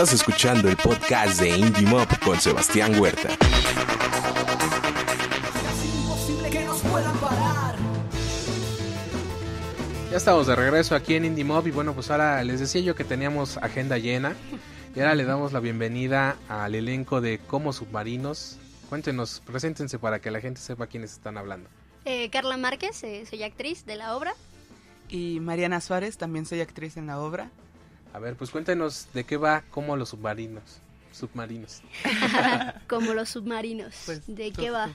Estás escuchando el podcast de Indie Mob con Sebastián Huerta. Ya estamos de regreso aquí en Indie y bueno, pues ahora les decía yo que teníamos agenda llena y ahora le damos la bienvenida al elenco de Como Submarinos. Cuéntenos, preséntense para que la gente sepa quiénes están hablando. Eh, Carla Márquez, eh, soy actriz de la obra. Y Mariana Suárez, también soy actriz en la obra. A ver, pues cuéntanos de qué va como los submarinos. Submarinos. Pues, como los submarinos. ¿De qué va?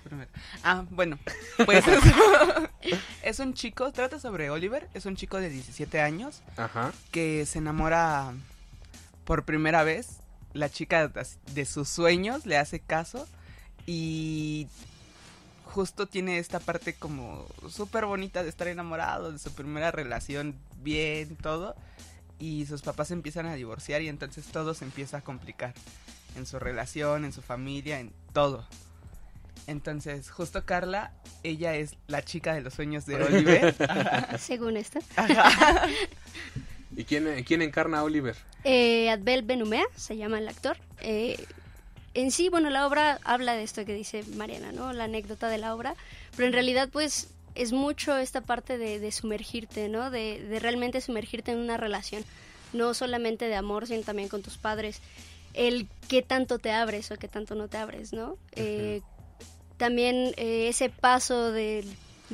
Ah, bueno, pues es, un chico, trata sobre Oliver, es un chico de 17 años Ajá. que se enamora por primera vez. La chica de sus sueños le hace caso y justo tiene esta parte como súper bonita de estar enamorado, de su primera relación, bien, todo y sus papás empiezan a divorciar y entonces todo se empieza a complicar. En su relación, en su familia, en todo. Entonces, justo Carla, ella es la chica de los sueños de Oliver. Según esto. ¿Y quién, quién, encarna a Oliver? Eh, Adbel Benumea, se llama el actor. Eh, en sí, bueno, la obra habla de esto que dice Mariana, ¿no? La anécdota de la obra. Pero en realidad, pues, es mucho esta parte de, sumergirte, ¿no? De, realmente sumergirte en una relación, no solamente de amor, sino también con tus padres. El qué tanto te abres o qué tanto no te abres, ¿no? Eh, también eh, ese paso del,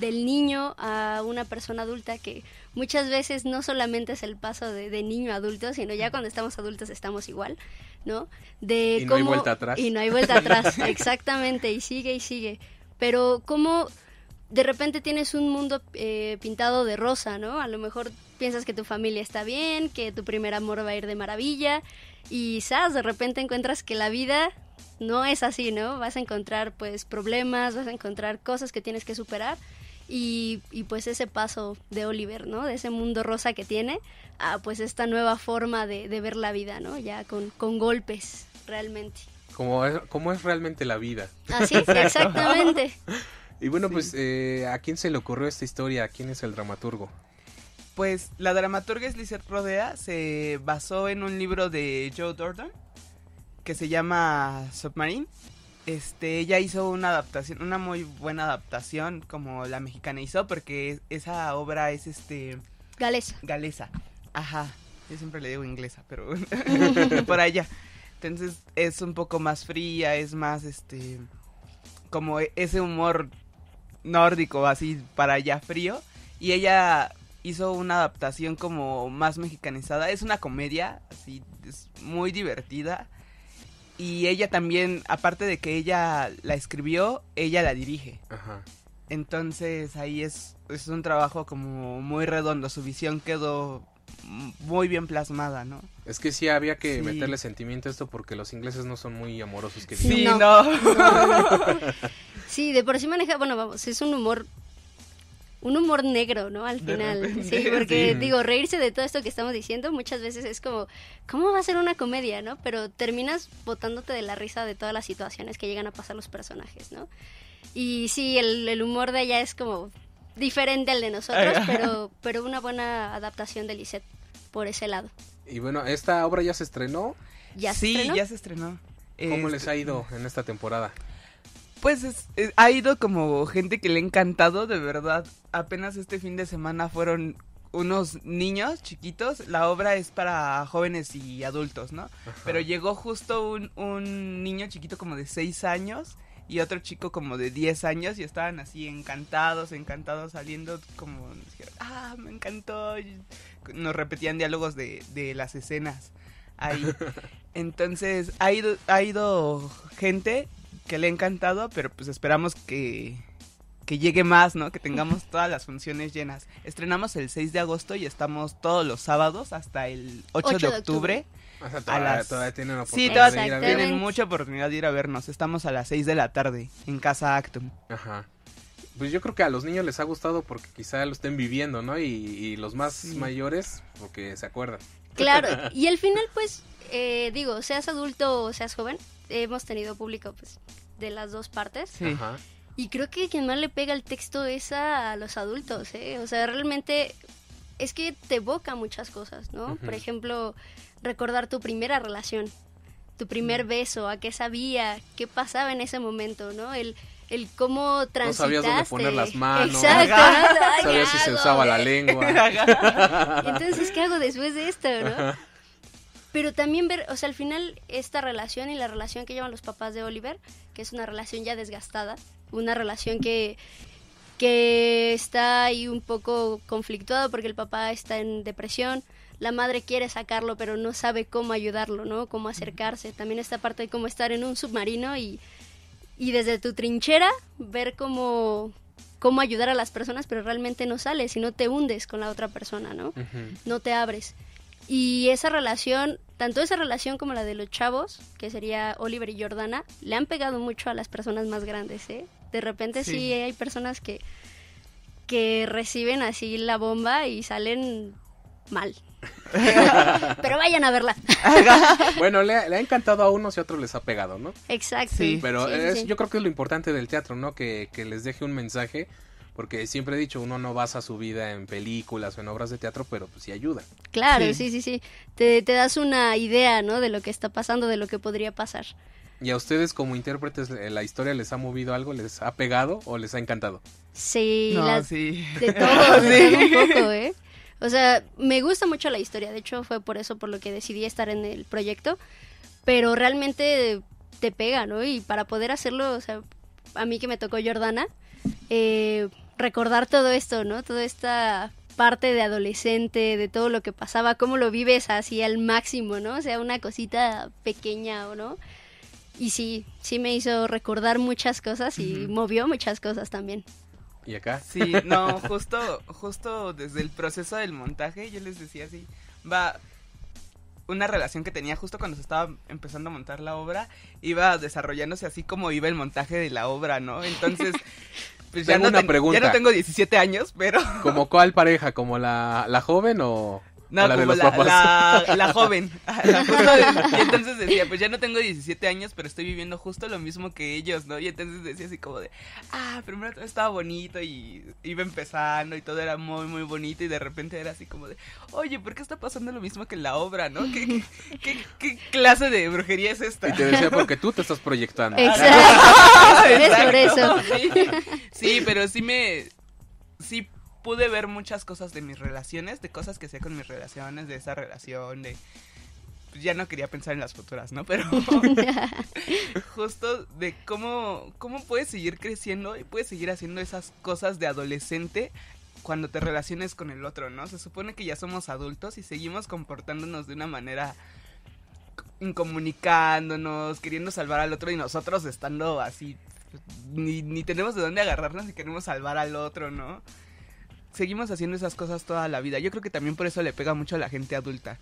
niño a una persona adulta que muchas veces no solamente es el paso de, niño a adulto, sino ya cuando estamos adultos estamos igual, ¿no? De y no hay vuelta atrás. Y no hay vuelta atrás, exactamente, y sigue y sigue. Pero cómo de repente tienes un mundo eh, pintado de rosa, ¿no? A lo mejor piensas que tu familia está bien, que tu primer amor va a ir de maravilla y, ¿sabes? De repente encuentras que la vida no es así, ¿no? Vas a encontrar pues problemas, vas a encontrar cosas que tienes que superar y, pues ese paso de Oliver, ¿no? De ese mundo rosa que tiene a pues esta nueva forma de, ver la vida, ¿no? Ya con, con golpes, realmente. ¿Cómo es, es realmente la vida. Así, exactamente. Y bueno, pues, eh, ¿a quién se le ocurrió esta historia? ¿Quién es el dramaturgo? Pues la dramaturga es Lizette Rodea, se basó en un libro de Joe Dordan que se llama Submarine. Este, ella hizo una adaptación, una muy buena adaptación como la mexicana hizo, porque esa obra es este... Galesa. Galesa, ajá. Yo siempre le digo inglesa, pero por allá. Entonces es un poco más fría, es más este como e-, ese humor nórdico, así para allá frío. Y ella hizo una adaptación como más mexicanizada. Es una comedia, así, es muy divertida. Y ella también, aparte de que ella la escribió, ella la dirige. Ajá. Entonces ahí es, es un trabajo como muy redondo. Su visión quedó muy bien plasmada, ¿no? Es que sí había que meterle sentimiento a esto porque los ingleses no son muy amorosos que Sí, no. sí, de por sí maneja, bueno, vamos, es un humor un humor negro, ¿no? Al final. Sí, porque digo, reírse de todo esto que estamos diciendo muchas veces es como, ¿cómo va a ser una comedia, no? Pero terminas botándote de la risa de todas las situaciones que llegan a pasar los personajes, ¿no? Y sí, el, el humor de ella es como diferente al de nosotros, pero, pero una buena adaptación de Lisette por ese lado. Y bueno, ¿esta obra ya se estrenó? ¿Ya sí, ya se estrenó. ¿Cómo este, les ha ido en esta temporada? Pues eh, ha ido como gente que le ha encantado, de verdad. Apenas este fin de semana fueron unos niños chiquitos. La obra es para jóvenes y adultos, ¿no? Pero llegó justo un, un niño chiquito como de 6 años y otro chico como de 10 años y estaban así encantados, encantados saliendo como, ah, me encantó. Nos repetían diálogos de, las escenas ahí. Entonces ha ido, ha ido gente que le ha encantado, pero pues esperamos que que llegue más, ¿no? Que tengamos todas las funciones llenas. Estrenamos el 6 de agosto y estamos todos los sábados hasta el 8, de, octubre. O sea, todavía, las... todavía, tienen oportunidad. Sí, todavía tienen mucha oportunidad de ir a vernos. Estamos a las 6 de la tarde en Casa Actum. Ajá. Pues yo creo que a los niños les ha gustado porque quizá lo estén viviendo, ¿no? Y, los más mayores, mayores porque se acuerdan. Claro, y al final pues, eh, digo, seas adulto o seas joven, hemos tenido público pues de las dos partes. Ajá. Y creo que quien más le pega el texto es a los adultos, ¿eh? O sea, realmente es que te evoca muchas cosas, ¿no? Por ejemplo, recordar tu primera relación, tu primer beso, a qué sabía, qué pasaba en ese momento, ¿no? El, el cómo transitaste. No las manos. Exacto. Sabías si se usaba la lengua. Entonces, ¿qué hago después de esto, no? pero también ver, o sea, al final esta relación y la relación que llevan los papás de Oliver, que es una relación ya desgastada, una relación que que está ahí un poco conflictuada porque el papá está en depresión, la madre quiere sacarlo pero no sabe cómo ayudarlo, ¿no? Cómo acercarse. También esta parte de cómo estar en un submarino y, y desde tu trinchera ver cómo, cómo ayudar a las personas, pero realmente no sales y no te hundes con la otra persona, ¿no? No te abres. Y esa relación, tanto esa relación como la de los chavos, que sería Oliver y Jordana, le han pegado mucho a las personas más grandes, ¿eh? De repente sí, hay personas que, que reciben así la bomba y salen mal. pero vayan a verla. bueno, le, ha encantado a unos y a otros les ha pegado, ¿no? Exacto. Sí. Pero yo creo que es lo importante del teatro, ¿no? Que, que les deje un mensaje porque siempre he dicho, uno no basa su vida en películas o en obras de teatro, pero pues sí ayuda. Claro, sí, sí, sí. Te, das una idea, ¿no? De lo que está pasando, de lo que podría pasar. ¿Y a ustedes como intérpretes eh, la historia les ha movido algo? ¿Les ha pegado o les ha encantado? Sí, no, sí. de todo, un poco, ¿eh? O sea, me gusta mucho la historia, de hecho fue por eso por lo que decidí estar en el proyecto, pero realmente te pega, ¿no? Y para poder hacerlo, o sea, a mí que me tocó Jordana, eh, recordar todo esto, ¿no? Toda esta parte de adolescente, de todo lo que pasaba, cómo lo vives así al máximo, ¿no? O sea, una cosita pequeña, ¿o no? Y sí, sí me hizo recordar muchas cosas y movió muchas cosas también. ¿Y acá? Sí, no, justo, justo desde el proceso del montaje yo les decía así, va, una relación que tenía justo cuando se estaba empezando a montar la obra, iba desarrollándose así como iba el montaje de la obra, ¿no? Entonces, Pues ya, no una pregunta. ya no tengo 17 años, pero. ¿Como cuál pareja? ¿Como la, la joven o.? No, la como la, joven. Y entonces decía, pues ya no tengo 17 años, pero estoy viviendo justo lo mismo que ellos, ¿no? Y entonces decía así como de, ah, primero todo estaba bonito y iba empezando y todo era muy, muy bonito y de repente era así como de, oye, ¿por qué está pasando lo mismo que en la obra, ¿no? ¿Qué, qué, clase de brujería es esta? Y te decía, porque tú te estás proyectando. Exacto. Eso, Sí. sí, pero sí me... Sí pude ver muchas cosas de mis relaciones, de cosas que hacía con mis relaciones, de esa relación, de... Pues, ya no quería pensar en las futuras, ¿no? Pero justo de cómo, cómo puedes seguir creciendo y puedes seguir haciendo esas cosas de adolescente cuando te relaciones con el otro, ¿no? Se supone que ya somos adultos y seguimos comportándonos de una manera incomunicándonos, queriendo salvar al otro y nosotros estando así, ni, ni tenemos de dónde agarrarnos y queremos salvar al otro, ¿no? seguimos haciendo esas cosas toda la vida. Yo creo que también por eso le pega mucho a la gente adulta.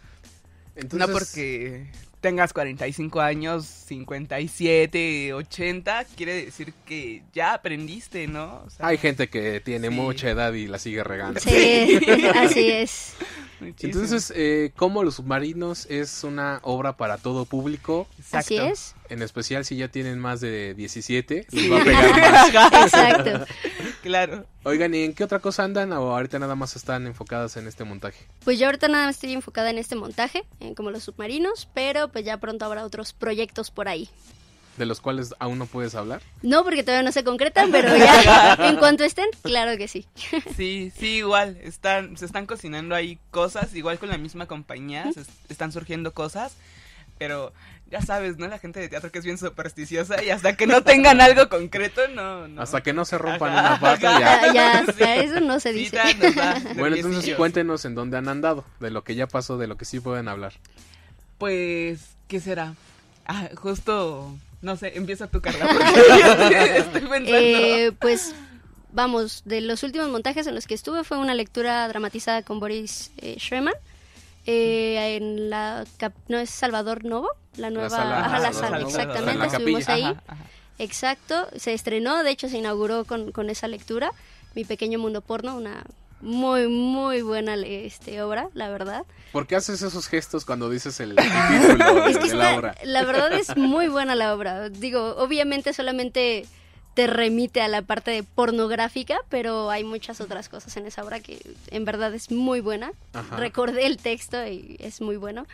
Entonces... No porque tengas 45 años, 57, 80, quiere decir que ya aprendiste, ¿no? Hay gente que tiene mucha edad y la sigue regando. Sí, así es. Entonces, eh, como los submarinos es una obra para todo público. Así es. En especial si ya tienen más de 17, va a pegar más. Exacto. claro. Oigan, ¿y en qué otra cosa andan o ahorita nada más están enfocadas en este montaje? Pues yo ahorita nada más estoy enfocada en este montaje, en como los submarinos, pero pues ya pronto habrá otros proyectos por ahí. ¿De los cuales aún no puedes hablar? No, porque todavía no se concretan, pero ya en cuanto estén, claro que sí. Sí, sí, igual, están, se están cocinando ahí cosas, igual con la misma compañía, se están surgiendo cosas, pero ya sabes, ¿no? La gente de teatro que es bien supersticiosa y hasta que no tengan algo concreto, no. no. Hasta que no se rompan una pata, ya. Ya, ya, eso no se dice. bueno, entonces cuéntenos en dónde han andado, de lo que ya pasó, de lo que sí pueden hablar. Pues, ¿qué será? Ah, justo, no sé, empieza tu carga. estoy pensando. Eh, pues. Vamos, de los últimos montajes en los que estuve fue una lectura dramatizada con Boris eh, Schreman, eh, en la no es Salvador Novo la nueva sala, la sala exactamente estuvimos ahí exacto se estrenó de hecho se inauguró con, esa lectura mi pequeño mundo porno una muy muy buena este obra la verdad ¿por qué haces esos gestos cuando dices el título la obra la verdad es muy buena la obra digo obviamente solamente te remite a la parte pornográfica, pero hay muchas otras cosas en esa obra que en verdad es muy buena. Recordé el texto y es muy bueno.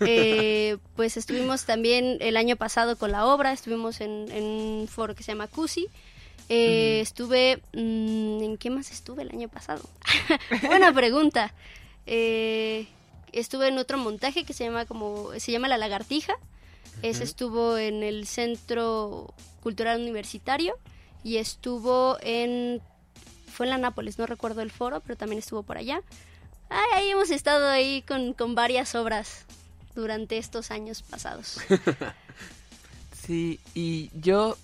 Eh, pues estuvimos también el año pasado con la obra, estuvimos en, un foro que se llama CUSI. Eh, estuve... Mm, ¿En qué más estuve el año pasado? Buena pregunta. Eh, estuve en otro montaje que se llama como se llama La Lagartija ese estuvo en el Centro Cultural Universitario y estuvo en... Fue en la Nápoles, no recuerdo el foro, pero también estuvo por allá. ahí hemos estado ahí con, varias obras durante estos años pasados. sí, y yo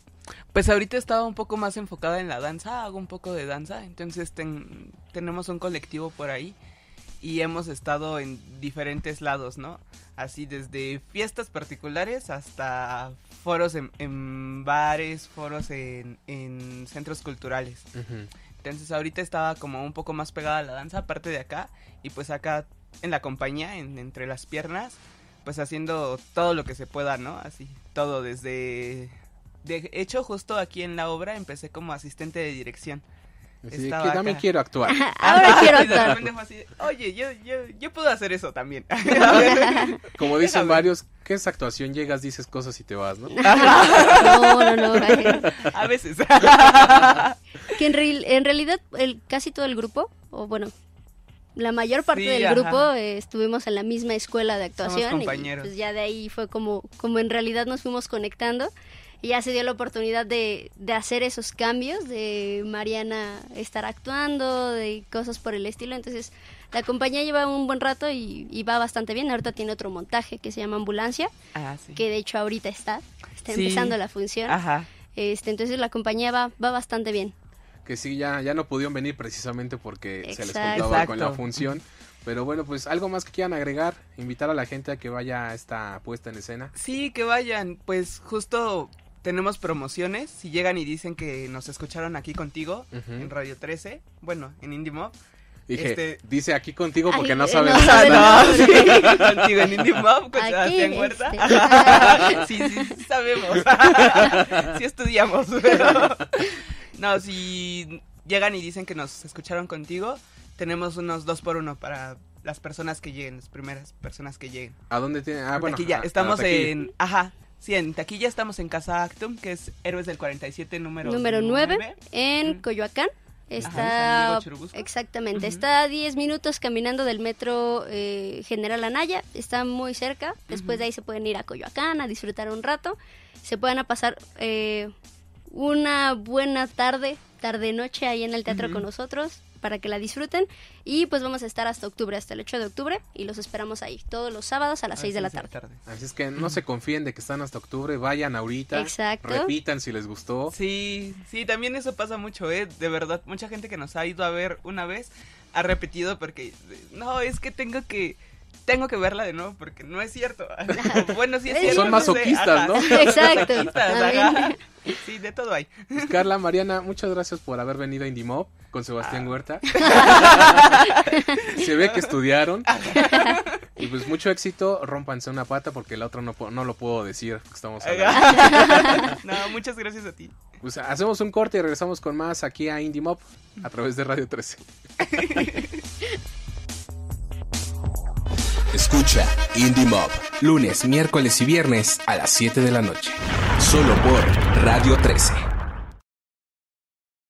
pues ahorita estaba un poco más enfocada en la danza, hago un poco de danza, entonces tenemos un colectivo por ahí y hemos estado en diferentes lados, ¿no? Así desde fiestas particulares hasta foros en, bares, foros en, centros culturales. Entonces ahorita estaba como un poco más pegada a la danza, aparte de acá, y pues acá en la compañía, entre las piernas, pues haciendo todo lo que se pueda, ¿no? Así, todo desde... De hecho, justo aquí en la obra empecé como asistente de dirección que también quiero actuar. Ahora quiero actuar. Oye, yo, yo, yo puedo hacer eso también. Como dicen varios, ¿qué es actuación? Llegas, dices cosas y te vas, ¿no? no, no, no. A veces. que en, en realidad el, casi todo el grupo, o bueno, la mayor parte del grupo eh, estuvimos en la misma escuela de actuación. Pues, compañeros. Y ya de ahí fue como, como en realidad nos fuimos conectando ya se dio la oportunidad de, de, hacer esos cambios, de Mariana estar actuando, de cosas por el estilo. Entonces, la compañía lleva un buen rato y, va bastante bien. Ahorita tiene otro montaje que se llama Ambulancia, ah, sí. que de hecho ahorita está, está empezando la función. Ajá. Este, entonces, la compañía va, bastante bien. Que sí, ya, ya no pudieron venir precisamente porque se les contaba con la función. Pero bueno, pues algo más que quieran agregar, invitar a la gente a que vaya a esta puesta en escena. Sí, que vayan, pues justo tenemos promociones. Si llegan y dicen que nos escucharon aquí contigo en Radio 13, bueno, en Indie Mob. Este, dice aquí contigo porque no eh, sabemos No, contigo en Indie Mob, este. sí, sí, sabemos. sí estudiamos. No, si llegan y dicen que nos escucharon contigo, tenemos unos dos por uno para las personas que lleguen, las primeras personas que lleguen. ¿A dónde tiene? Ah, bueno. Aquí ya, estamos en, ajá, Sí, Aquí ya estamos en Casa Actum, que es Héroes del 47, número, número 9, en Coyoacán. Está exactamente, está a 10 minutos caminando del metro eh, General Anaya, está muy cerca. Después de ahí se pueden ir a Coyoacán a disfrutar un rato. Se pueden pasar eh, una buena tarde, tarde noche ahí en el teatro con nosotros para que la disfruten. Y pues vamos a estar hasta octubre, hasta el 8 de octubre. Y los esperamos ahí, todos los sábados a las 6 de la tarde. Así es que no se confíen de que están hasta octubre, vayan ahorita. Repitan si les gustó. Sí, sí, también eso pasa mucho, ¿eh? De verdad, mucha gente que nos ha ido a ver una vez ha repetido porque, no, es que tengo que tengo que verla de nuevo porque no es cierto. bueno, sí es cierto. Son masoquistas, ¿no? Exacto. sí, de todo hay. Pues, Carla, Mariana, muchas gracias por haber venido a IndieMob con Sebastián ah. Huerta. Se ve que estudiaron. Y pues mucho éxito, rompanse una pata porque la otra no, no lo puedo decir. Estamos hablando. no, muchas gracias a ti. Pues hacemos un corte y regresamos con más aquí a IndieMob a través de Radio 13. Escucha Indie Mob lunes, miércoles y viernes a las 7 de la noche. Solo por Radio 13.